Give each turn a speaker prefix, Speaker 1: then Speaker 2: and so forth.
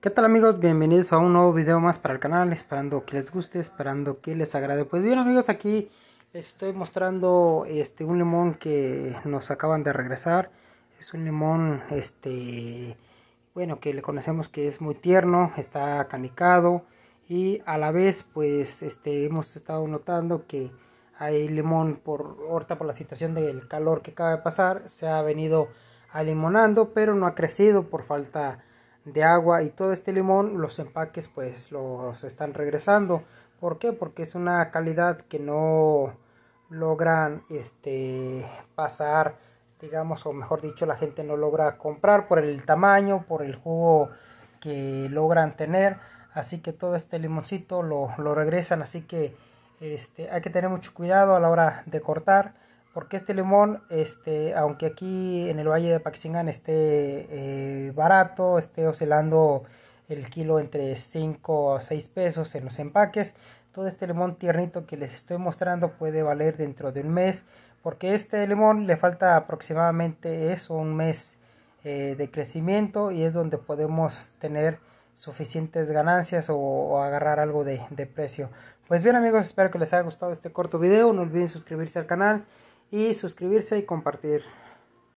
Speaker 1: ¿Qué tal amigos? Bienvenidos a un nuevo video más para el canal, esperando que les guste, esperando que les agrade. Pues bien amigos, aquí les estoy mostrando este un limón que nos acaban de regresar. Es un limón este bueno, que le conocemos que es muy tierno, está canicado y a la vez pues este hemos estado notando que hay limón por ahorita por la situación del calor que acaba de pasar, se ha venido alimonando, pero no ha crecido por falta de agua y todo este limón, los empaques pues los están regresando. ¿Por qué? Porque es una calidad que no logran este pasar, digamos, o mejor dicho, la gente no logra comprar por el tamaño, por el jugo que logran tener. Así que todo este limoncito lo, lo regresan. Así que este, hay que tener mucho cuidado a la hora de cortar porque este limón, este, aunque aquí en el Valle de Paxingán esté eh, barato, esté oscilando el kilo entre 5 a 6 pesos en los empaques, todo este limón tiernito que les estoy mostrando puede valer dentro de un mes, porque este limón le falta aproximadamente eso, un mes eh, de crecimiento y es donde podemos tener suficientes ganancias o, agarrar algo de precio. Pues bien amigos, espero que les haya gustado este corto video, no olviden suscribirse al canal y suscribirse y compartir.